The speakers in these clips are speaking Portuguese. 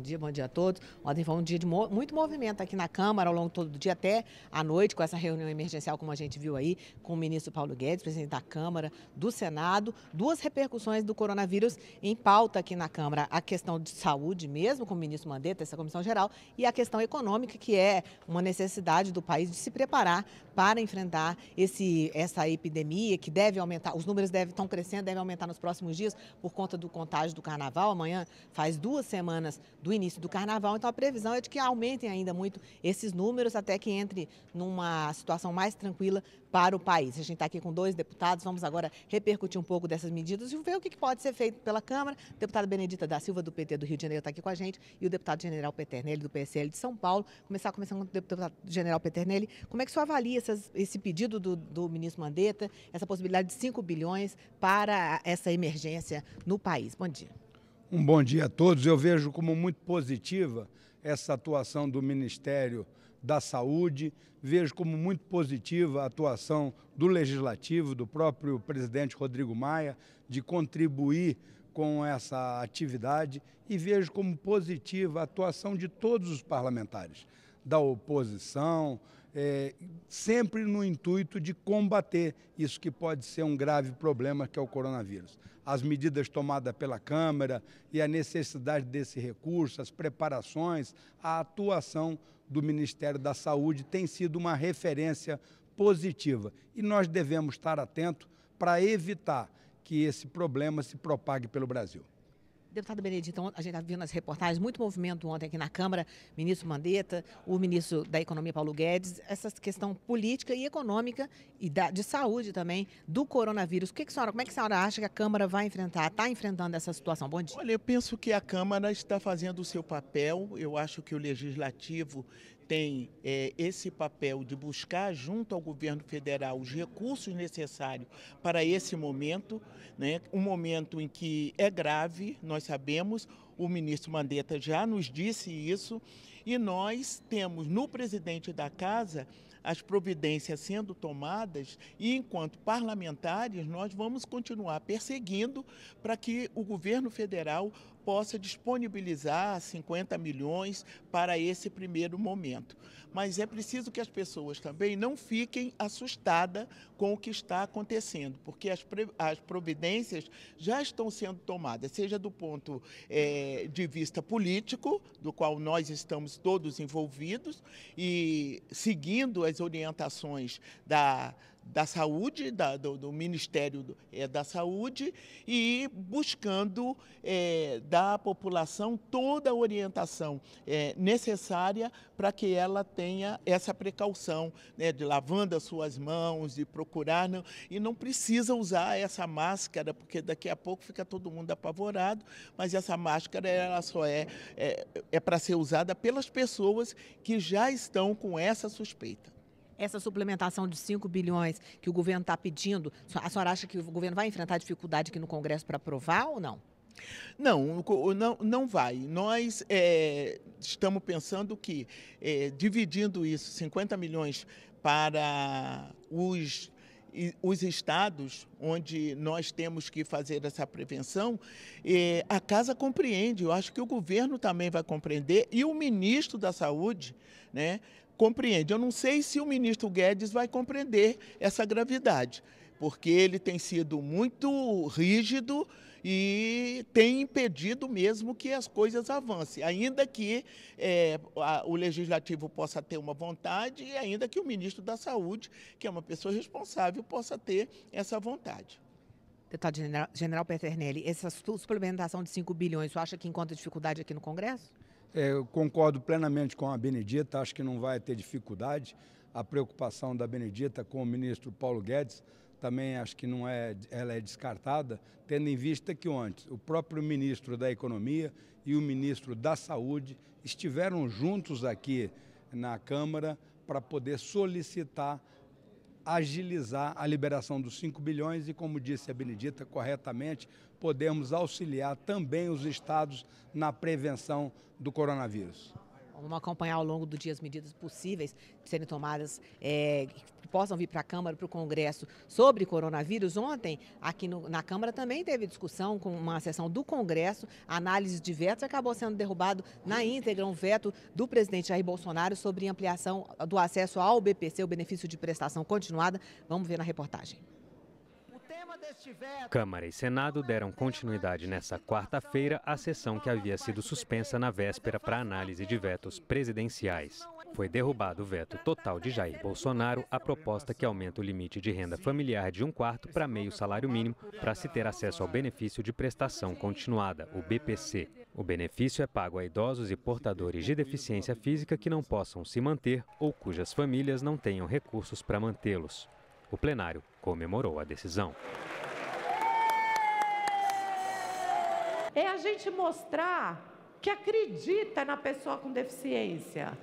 Bom dia, bom dia a todos. Ontem foi um dia de muito movimento aqui na Câmara, ao longo todo do dia até à noite, com essa reunião emergencial, como a gente viu aí, com o ministro Paulo Guedes, presidente da Câmara, do Senado. Duas repercussões do coronavírus em pauta aqui na Câmara. A questão de saúde mesmo, com o ministro Mandetta, essa comissão geral, e a questão econômica, que é uma necessidade do país de se preparar para enfrentar esse, essa epidemia, que deve aumentar, os números estão crescendo, devem aumentar nos próximos dias, por conta do contágio do Carnaval. Amanhã faz duas semanas do do início do carnaval. Então a previsão é de que aumentem ainda muito esses números até que entre numa situação mais tranquila para o país. A gente está aqui com dois deputados, vamos agora repercutir um pouco dessas medidas e ver o que pode ser feito pela Câmara. A deputada Benedita da Silva, do PT do Rio de Janeiro, está aqui com a gente e o deputado general Peternelli, do PSL de São Paulo. Começar começando com o deputado general Peternelli. Como é que o senhor avalia essas, esse pedido do, do ministro Mandetta, essa possibilidade de 5 bilhões para essa emergência no país? Bom dia. Um bom dia a todos. Eu vejo como muito positiva essa atuação do Ministério da Saúde, vejo como muito positiva a atuação do Legislativo, do próprio presidente Rodrigo Maia, de contribuir com essa atividade e vejo como positiva a atuação de todos os parlamentares, da oposição, é, sempre no intuito de combater isso que pode ser um grave problema que é o coronavírus as medidas tomadas pela Câmara e a necessidade desse recurso, as preparações, a atuação do Ministério da Saúde tem sido uma referência positiva. E nós devemos estar atentos para evitar que esse problema se propague pelo Brasil. Deputada Benedito, a gente está vendo as reportagens, muito movimento ontem aqui na Câmara, ministro Mandetta, o ministro da Economia, Paulo Guedes, essa questão política e econômica e da, de saúde também do coronavírus. O que, que senhora, como é que a senhora acha que a Câmara vai enfrentar, está enfrentando essa situação? Bom dia. Olha, eu penso que a Câmara está fazendo o seu papel, eu acho que o Legislativo tem é, esse papel de buscar junto ao governo federal os recursos necessários para esse momento, né, um momento em que é grave, nós sabemos, o ministro Mandetta já nos disse isso, e nós temos no presidente da casa as providências sendo tomadas e, enquanto parlamentares, nós vamos continuar perseguindo para que o governo federal possa disponibilizar 50 milhões para esse primeiro momento. Mas é preciso que as pessoas também não fiquem assustadas com o que está acontecendo, porque as, as providências já estão sendo tomadas, seja do ponto é, de vista político, do qual nós estamos todos envolvidos, e seguindo as as orientações da, da saúde, da, do, do, Ministério do, é, da Saúde, e buscando é, da população toda a orientação é, necessária para que ela tenha essa precaução né, de lavando as suas mãos, de procurar, não, e não precisa usar essa máscara, porque daqui a pouco fica todo mundo apavorado, mas essa máscara ela só é, é, é para ser usada pelas pessoas que já estão com essa suspeita essa suplementação de 5 bilhões que o governo está pedindo, a senhora acha que o governo vai enfrentar dificuldade aqui no Congresso para aprovar ou não? Não, não, não vai. Nós é, estamos pensando que, é, dividindo isso, 50 milhões para os e os estados onde nós temos que fazer essa prevenção, eh, a casa compreende. Eu acho que o governo também vai compreender e o ministro da Saúde, né, compreende. Eu não sei se o ministro Guedes vai compreender essa gravidade, porque ele tem sido muito rígido e tem impedido mesmo que as coisas avancem, ainda que é, a, o legislativo possa ter uma vontade e ainda que o ministro da Saúde, que é uma pessoa responsável, possa ter essa vontade. Deputado General, General Peternelli, essa suplementação de 5 bilhões, você acha que encontra dificuldade aqui no Congresso? É, eu concordo plenamente com a Benedita, acho que não vai ter dificuldade. A preocupação da Benedita com o ministro Paulo Guedes também acho que não é, ela é descartada, tendo em vista que ontem o próprio ministro da Economia e o ministro da Saúde estiveram juntos aqui na Câmara para poder solicitar agilizar a liberação dos 5 bilhões e, como disse a Benedita corretamente, podemos auxiliar também os estados na prevenção do coronavírus. Vamos acompanhar ao longo do dia as medidas possíveis sendo tomadas, é, que possam vir para a Câmara, para o Congresso, sobre coronavírus. Ontem, aqui no, na Câmara também teve discussão com uma sessão do Congresso, análise de vetos, acabou sendo derrubado na íntegra um veto do presidente Jair Bolsonaro sobre ampliação do acesso ao BPC, o benefício de prestação continuada. Vamos ver na reportagem. Câmara e Senado deram continuidade nesta quarta-feira à sessão que havia sido suspensa na véspera para análise de vetos presidenciais. Foi derrubado o veto total de Jair Bolsonaro à proposta que aumenta o limite de renda familiar de um quarto para meio salário mínimo para se ter acesso ao benefício de prestação continuada, o BPC. O benefício é pago a idosos e portadores de deficiência física que não possam se manter ou cujas famílias não tenham recursos para mantê-los. O plenário comemorou a decisão. É a gente mostrar que acredita na pessoa com deficiência.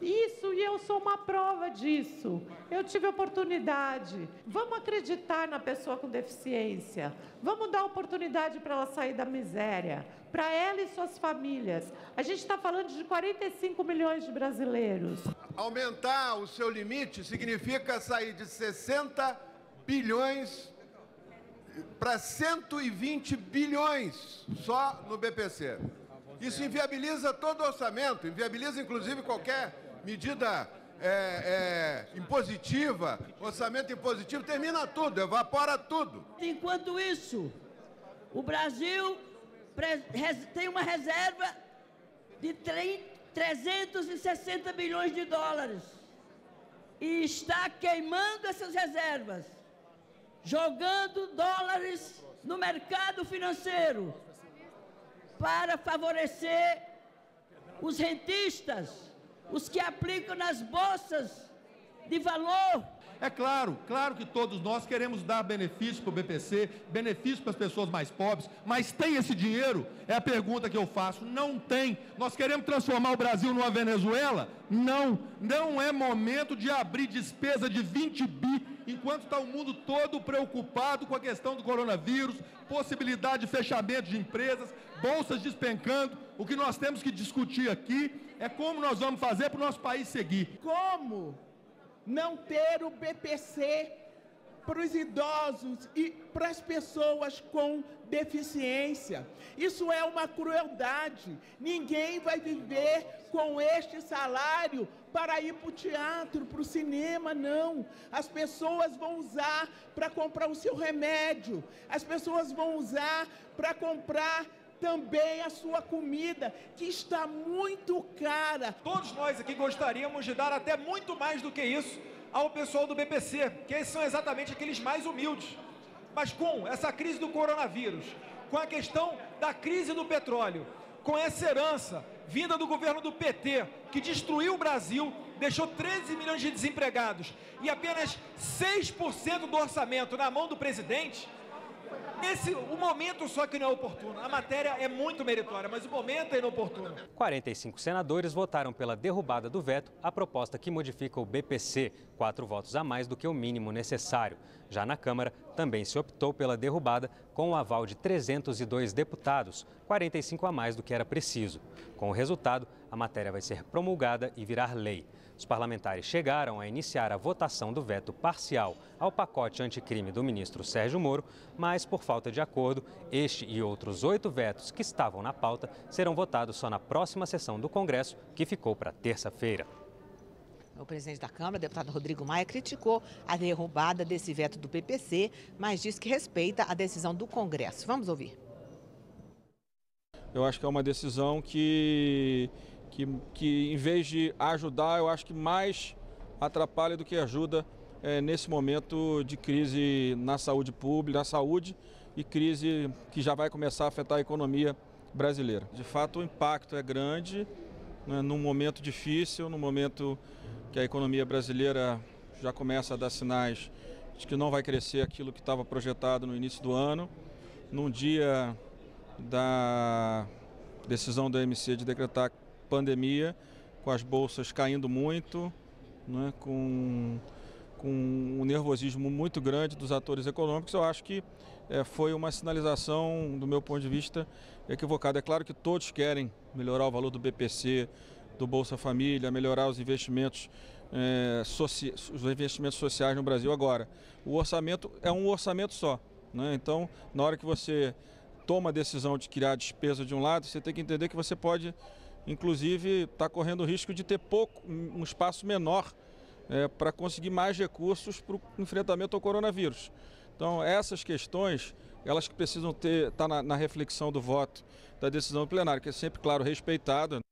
Isso, e eu sou uma prova disso. Eu tive oportunidade. Vamos acreditar na pessoa com deficiência. Vamos dar oportunidade para ela sair da miséria, para ela e suas famílias. A gente está falando de 45 milhões de brasileiros. Aumentar o seu limite significa sair de 60 bilhões para 120 bilhões só no BPC. Isso inviabiliza todo o orçamento, inviabiliza inclusive qualquer medida é, é, impositiva, orçamento impositivo, termina tudo, evapora tudo. Enquanto isso, o Brasil tem uma reserva de 360 bilhões de dólares e está queimando essas reservas jogando dólares no mercado financeiro para favorecer os rentistas, os que aplicam nas bolsas de valor. É claro, claro que todos nós queremos dar benefício para o BPC, benefício para as pessoas mais pobres, mas tem esse dinheiro? É a pergunta que eu faço. Não tem. Nós queremos transformar o Brasil numa Venezuela? Não. Não é momento de abrir despesa de 20 bi enquanto está o mundo todo preocupado com a questão do coronavírus, possibilidade de fechamento de empresas, bolsas despencando, o que nós temos que discutir aqui é como nós vamos fazer para o nosso país seguir. Como não ter o BPC para os idosos e para as pessoas com deficiência. Isso é uma crueldade. Ninguém vai viver com este salário para ir para o teatro, para o cinema, não. As pessoas vão usar para comprar o seu remédio, as pessoas vão usar para comprar também a sua comida, que está muito cara. Todos nós aqui gostaríamos de dar até muito mais do que isso ao pessoal do BPC, que esses são exatamente aqueles mais humildes. Mas com essa crise do coronavírus, com a questão da crise do petróleo, com essa herança vinda do governo do PT, que destruiu o Brasil, deixou 13 milhões de desempregados e apenas 6% do orçamento na mão do presidente, esse, o momento só que não é oportuno. A matéria é muito meritória, mas o momento é inoportuno. 45 senadores votaram pela derrubada do veto à proposta que modifica o BPC, quatro votos a mais do que o mínimo necessário. Já na Câmara, também se optou pela derrubada com o aval de 302 deputados, 45 a mais do que era preciso. Com o resultado, a matéria vai ser promulgada e virar lei. Os parlamentares chegaram a iniciar a votação do veto parcial ao pacote anticrime do ministro Sérgio Moro, mas por falta de acordo, este e outros oito vetos que estavam na pauta serão votados só na próxima sessão do Congresso, que ficou para terça-feira. O presidente da Câmara, deputado Rodrigo Maia, criticou a derrubada desse veto do PPC, mas diz que respeita a decisão do Congresso. Vamos ouvir. Eu acho que é uma decisão que que, que em vez de ajudar, eu acho que mais atrapalha do que ajuda é, nesse momento de crise na saúde pública, na saúde e crise que já vai começar a afetar a economia brasileira. De fato, o impacto é grande né, num momento difícil, num momento que a economia brasileira já começa a dar sinais de que não vai crescer aquilo que estava projetado no início do ano. Num dia da decisão do MC de decretar pandemia, com as bolsas caindo muito, né, com, com um nervosismo muito grande dos atores econômicos, eu acho que é, foi uma sinalização, do meu ponto de vista, equivocada. É claro que todos querem melhorar o valor do BPC, do Bolsa Família, melhorar os investimentos, é, os investimentos sociais no Brasil agora. O orçamento é um orçamento só. Né? Então, na hora que você toma a decisão de criar despesa de um lado, você tem que entender que você pode inclusive está correndo o risco de ter pouco, um espaço menor é, para conseguir mais recursos para o enfrentamento ao coronavírus. Então essas questões, elas que precisam ter, estar tá na, na reflexão do voto da decisão plenária, que é sempre, claro, respeitada. Né?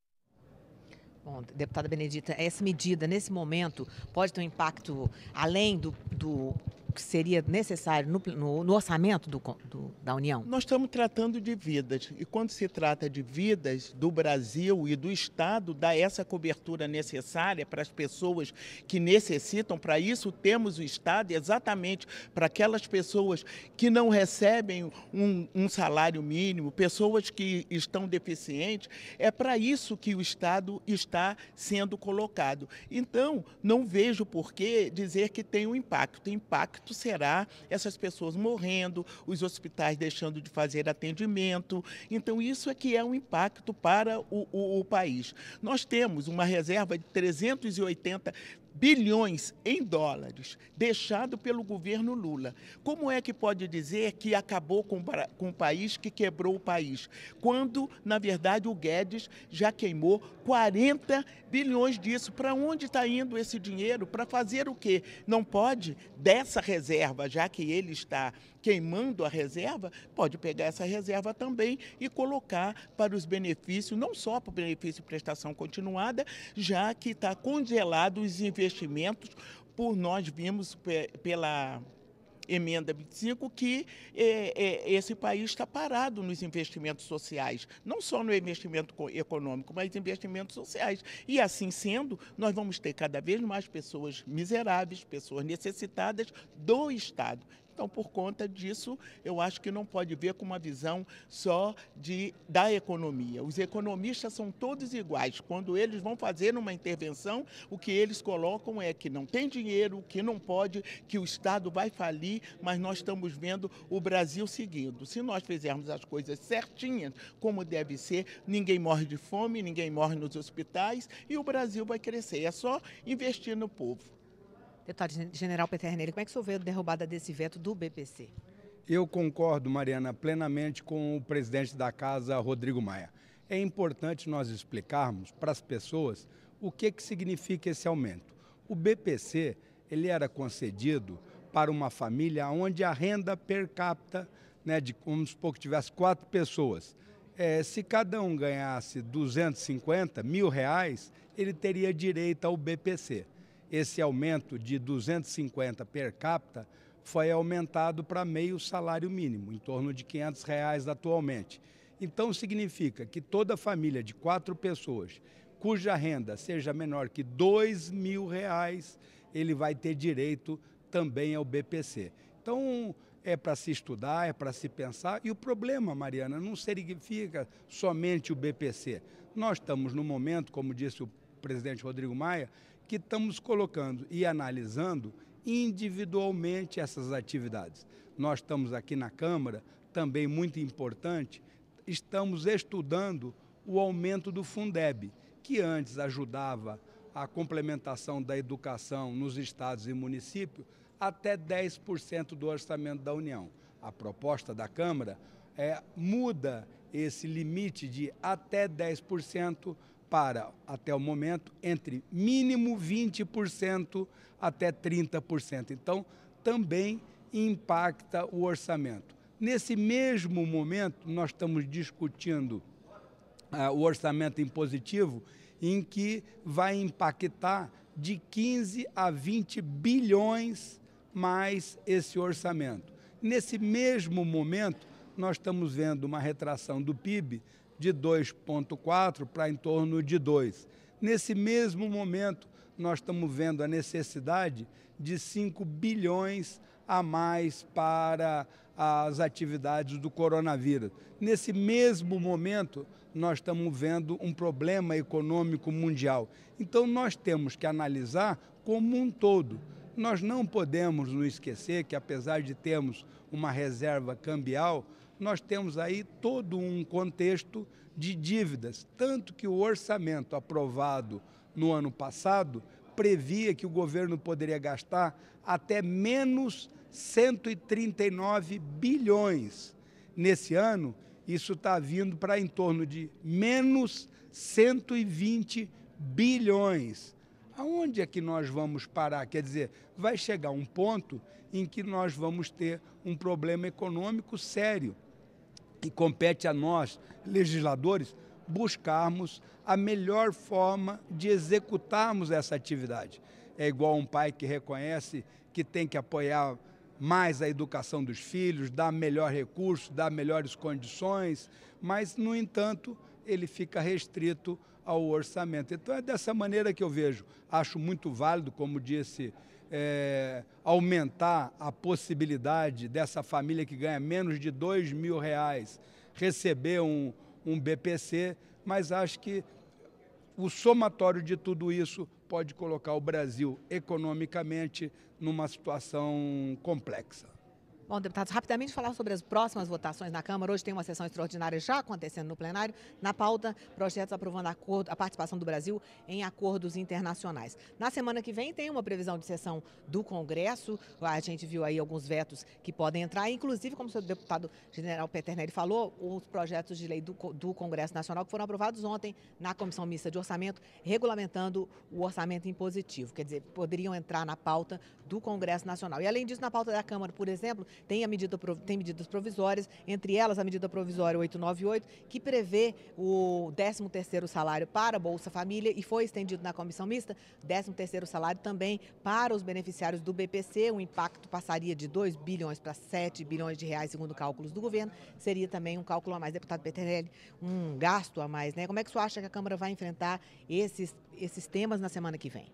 Bom, deputada Benedita, essa medida, nesse momento, pode ter um impacto além do, do que seria necessário no, no, no orçamento do, do, da União? Nós estamos tratando de vidas. E quando se trata de vidas do Brasil e do Estado, dá essa cobertura necessária para as pessoas que necessitam. Para isso, temos o Estado exatamente para aquelas pessoas que não recebem um, um salário mínimo, pessoas que estão deficientes. É para isso que o Estado está sendo colocado. Então, não vejo por que dizer que tem um impacto. Impacto impacto será essas pessoas morrendo, os hospitais deixando de fazer atendimento. Então, isso é que é um impacto para o, o, o país. Nós temos uma reserva de 380 bilhões em dólares deixado pelo governo Lula. Como é que pode dizer que acabou com, com o país, que quebrou o país? Quando, na verdade, o Guedes já queimou 40 bilhões disso. Para onde está indo esse dinheiro? Para fazer o quê? Não pode, dessa reserva, já que ele está queimando a reserva, pode pegar essa reserva também e colocar para os benefícios, não só para o benefício de prestação continuada, já que está congelado os investimentos, por nós vimos pela emenda 25 que é, é, esse país está parado nos investimentos sociais, não só no investimento econômico, mas investimentos sociais. E assim sendo, nós vamos ter cada vez mais pessoas miseráveis, pessoas necessitadas do Estado. Então, por conta disso, eu acho que não pode ver com uma visão só de, da economia. Os economistas são todos iguais. Quando eles vão fazer uma intervenção, o que eles colocam é que não tem dinheiro, que não pode, que o Estado vai falir, mas nós estamos vendo o Brasil seguindo. Se nós fizermos as coisas certinhas, como deve ser, ninguém morre de fome, ninguém morre nos hospitais e o Brasil vai crescer. É só investir no povo. Deputado General Peternelli, como é que o senhor vê a derrubada desse veto do BPC? Eu concordo, Mariana, plenamente com o presidente da casa, Rodrigo Maia. É importante nós explicarmos para as pessoas o que, que significa esse aumento. O BPC ele era concedido para uma família onde a renda per capita, né, de, vamos supor que tivesse quatro pessoas, é, se cada um ganhasse 250 mil reais, ele teria direito ao BPC esse aumento de 250 per capita foi aumentado para meio salário mínimo, em torno de 500 reais atualmente. Então significa que toda família de quatro pessoas cuja renda seja menor que dois mil reais, ele vai ter direito também ao BPC. Então é para se estudar, é para se pensar. E o problema, Mariana, não significa somente o BPC. Nós estamos no momento, como disse o presidente Rodrigo Maia, que estamos colocando e analisando individualmente essas atividades. Nós estamos aqui na Câmara, também muito importante, estamos estudando o aumento do Fundeb, que antes ajudava a complementação da educação nos estados e municípios até 10% do orçamento da União. A proposta da Câmara é muda esse limite de até 10% para, até o momento, entre mínimo 20% até 30%. Então, também impacta o orçamento. Nesse mesmo momento, nós estamos discutindo ah, o orçamento impositivo, em que vai impactar de 15 a 20 bilhões mais esse orçamento. Nesse mesmo momento, nós estamos vendo uma retração do PIB de 2,4 para em torno de 2. Nesse mesmo momento, nós estamos vendo a necessidade de 5 bilhões a mais para as atividades do coronavírus. Nesse mesmo momento, nós estamos vendo um problema econômico mundial. Então, nós temos que analisar como um todo. Nós não podemos nos esquecer que, apesar de termos uma reserva cambial, nós temos aí todo um contexto de dívidas, tanto que o orçamento aprovado no ano passado previa que o governo poderia gastar até menos 139 bilhões. Nesse ano, isso está vindo para em torno de menos 120 bilhões. Aonde é que nós vamos parar? Quer dizer, vai chegar um ponto em que nós vamos ter um problema econômico sério. E compete a nós, legisladores, buscarmos a melhor forma de executarmos essa atividade. É igual um pai que reconhece que tem que apoiar mais a educação dos filhos, dar melhor recurso, dar melhores condições, mas, no entanto, ele fica restrito ao orçamento. Então é dessa maneira que eu vejo. Acho muito válido, como disse é, aumentar a possibilidade dessa família que ganha menos de dois mil reais receber um, um BPC, mas acho que o somatório de tudo isso pode colocar o Brasil economicamente numa situação complexa. Bom, deputados, rapidamente falar sobre as próximas votações na Câmara. Hoje tem uma sessão extraordinária já acontecendo no plenário. Na pauta, projetos aprovando acordo, a participação do Brasil em acordos internacionais. Na semana que vem tem uma previsão de sessão do Congresso. A gente viu aí alguns vetos que podem entrar. Inclusive, como o senhor deputado general Peternelli falou, os projetos de lei do, do Congresso Nacional que foram aprovados ontem na Comissão Mista de Orçamento, regulamentando o orçamento impositivo. Quer dizer, poderiam entrar na pauta do Congresso Nacional. E além disso, na pauta da Câmara, por exemplo, tem, a medida, tem medidas provisórias, entre elas a medida provisória 898, que prevê o 13º salário para a Bolsa Família e foi estendido na comissão mista, 13º salário também para os beneficiários do BPC, o impacto passaria de 2 bilhões para 7 bilhões de reais, segundo cálculos do governo, seria também um cálculo a mais, deputado Peterelli, um gasto a mais, né? Como é que o senhor acha que a Câmara vai enfrentar esses, esses temas na semana que vem?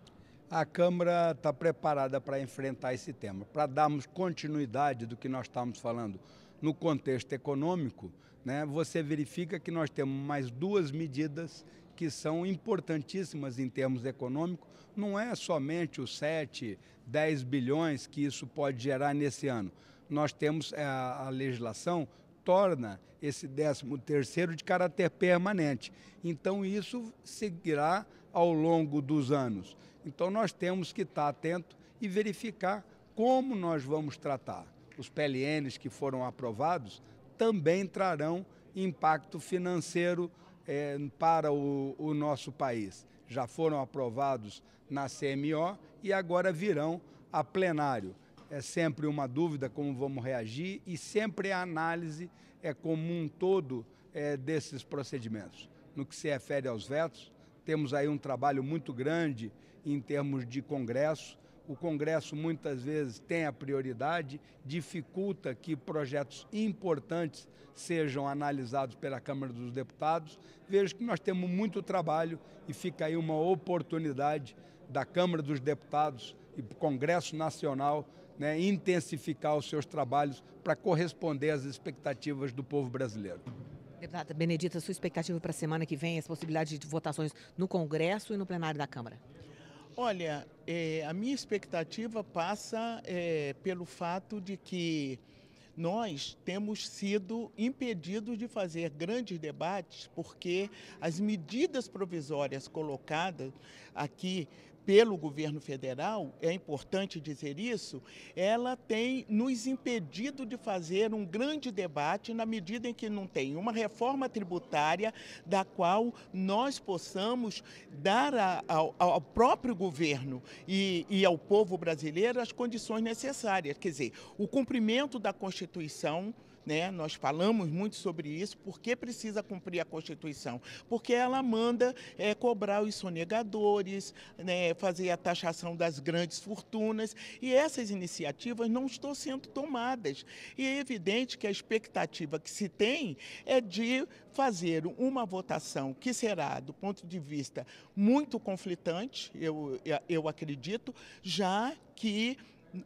a Câmara está preparada para enfrentar esse tema. Para darmos continuidade do que nós estamos falando no contexto econômico, né, você verifica que nós temos mais duas medidas que são importantíssimas em termos econômicos. Não é somente os 7, 10 bilhões que isso pode gerar nesse ano. Nós temos eh, a, a legislação torna esse 13 terceiro de caráter permanente. Então isso seguirá ao longo dos anos. Então nós temos que estar atento e verificar como nós vamos tratar. Os PLNs que foram aprovados também trarão impacto financeiro é, para o, o nosso país. Já foram aprovados na CMO e agora virão a plenário. É sempre uma dúvida como vamos reagir e sempre a análise é como um todo é, desses procedimentos. No que se refere aos vetos, temos aí um trabalho muito grande em termos de Congresso. O Congresso muitas vezes tem a prioridade, dificulta que projetos importantes sejam analisados pela Câmara dos Deputados. Vejo que nós temos muito trabalho e fica aí uma oportunidade da Câmara dos Deputados e do Congresso Nacional né, intensificar os seus trabalhos para corresponder às expectativas do povo brasileiro. Deputada Benedita, sua expectativa para a semana que vem, é as possibilidades de votações no Congresso e no plenário da Câmara? Olha, é, a minha expectativa passa é, pelo fato de que nós temos sido impedidos de fazer grandes debates porque as medidas provisórias colocadas aqui pelo governo federal, é importante dizer isso, ela tem nos impedido de fazer um grande debate na medida em que não tem uma reforma tributária da qual nós possamos dar a, ao, ao, próprio governo e, e ao povo brasileiro as condições necessárias. Quer dizer, o cumprimento da Constituição né? Nós falamos muito sobre isso, porque precisa cumprir a Constituição, porque ela manda é, cobrar os sonegadores, né, fazer a taxação das grandes fortunas, e essas iniciativas não estão sendo tomadas. E é evidente que a expectativa que se tem é de fazer uma votação que será, do ponto de vista muito conflitante, eu, eu acredito, já que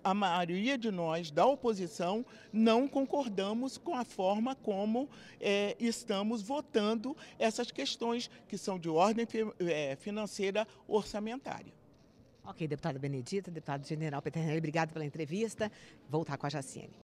a maioria de nós da oposição não concordamos com a forma como é, estamos votando essas questões que são de ordem é, financeira orçamentária. Ok, deputada Benedita, deputado General Peternelli, obrigado pela entrevista. Voltar com a Jaciene.